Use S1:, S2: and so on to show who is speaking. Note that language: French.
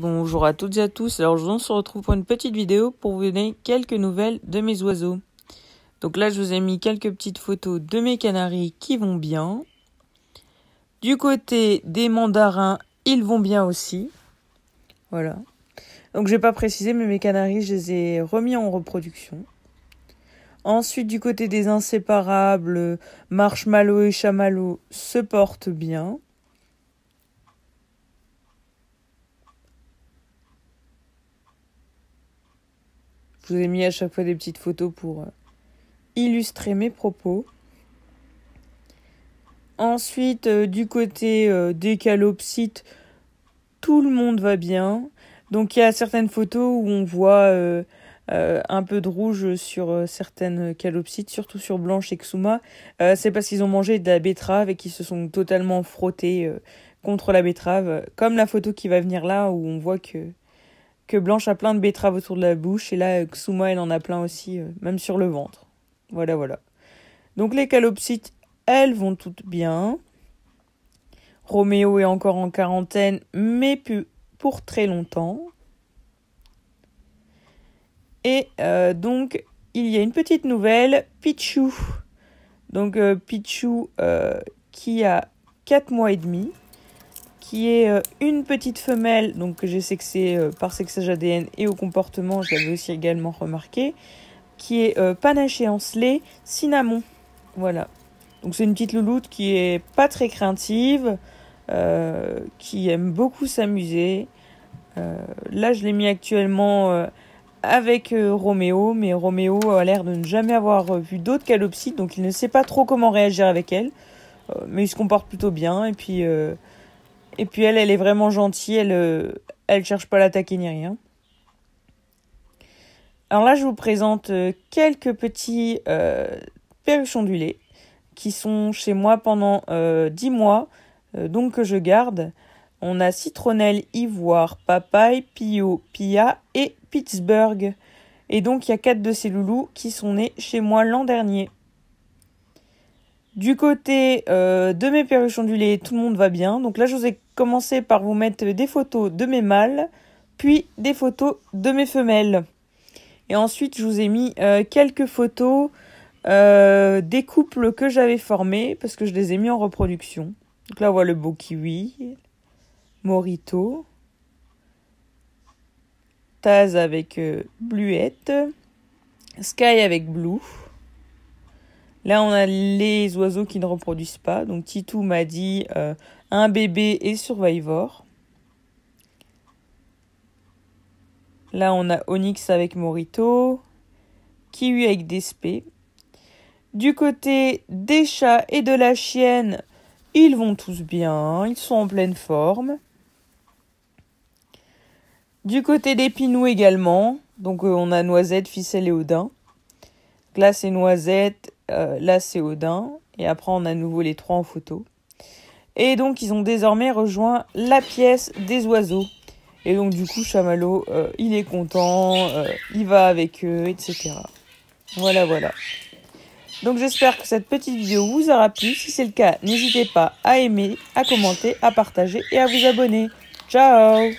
S1: Bonjour à toutes et à tous, alors on se retrouve pour une petite vidéo pour vous donner quelques nouvelles de mes oiseaux. Donc là je vous ai mis quelques petites photos de mes canaris qui vont bien. Du côté des mandarins, ils vont bien aussi. Voilà. Donc j'ai pas précisé mais mes canaris je les ai remis en reproduction. Ensuite du côté des inséparables, marshmallow et chamallow se portent bien. vous ai mis à chaque fois des petites photos pour euh, illustrer mes propos. Ensuite, euh, du côté euh, des calopsites, tout le monde va bien. Donc il y a certaines photos où on voit un peu de rouge sur certaines calopsites, surtout sur Blanche et Xuma. c'est parce qu'ils ont mangé de la betterave et qu'ils se sont totalement frottés contre la betterave, comme la photo qui va venir là où on voit que Blanche a plein de betteraves autour de la bouche. Et là, Xuma, euh, elle en a plein aussi, euh, même sur le ventre. Voilà, voilà. Donc les calopsites, elles vont toutes bien. Roméo est encore en quarantaine, mais pour très longtemps. Et euh, donc, il y a une petite nouvelle, Pichou. Donc, Pichou qui a 4 mois et demi qui est euh, une petite femelle, donc que j'ai sexé euh, par sexage ADN et au comportement, je l'avais aussi également remarqué, qui est euh, panachée en cinnamon. Voilà. Donc c'est une petite louloute qui est pas très craintive, qui aime beaucoup s'amuser. là, je l'ai mis actuellement avec Roméo, mais Roméo a l'air de ne jamais avoir vu d'autres calopsites, donc il ne sait pas trop comment réagir avec elle. mais il se comporte plutôt bien, et puis et puis elle, elle est vraiment gentille, elle, ne euh, cherche pas à l'attaquer ni rien. Hein. Alors là, je vous présente euh, quelques petits euh, perruchons du lait qui sont chez moi pendant dix 10 mois, donc que je garde. On a citronnelle, ivoire, papaye, pio, pia et Pittsburgh. Et donc il y a quatre de ces loulous qui sont nés chez moi l'an dernier. Du côté euh, de mes perruchons du tout le monde va bien. Donc là, je vous ai commencé par vous mettre des photos de mes mâles, puis des photos de mes femelles. Et ensuite, je vous ai mis euh, quelques photos euh, des couples que j'avais formés, parce que je les ai mis en reproduction. Donc là, on voit le beau kiwi, Morito, Taz avec Bluette, Sky avec Blue. Là, on a les oiseaux qui ne reproduisent pas. Donc, Titou m'a dit euh, un bébé et survivor. Là, on a Onyx avec Morito. Kiwi avec Despé. Du côté des chats et de la chienne, ils vont tous bien. Ils sont en pleine forme. Du côté des pinous également. Donc, euh, on a Noisette, Ficelle et Odin. Glace et Noisette euh, là, c'est Odin. Et après, on a à nouveau les trois en photo. Et donc, ils ont désormais rejoint la pièce des oiseaux. Et donc, du coup, Chamallow, euh, il est content, euh, il va avec eux, etc. Voilà, voilà. Donc, j'espère que cette petite vidéo vous aura plu. Si c'est le cas, n'hésitez pas à aimer, à commenter, à partager et à vous abonner. Ciao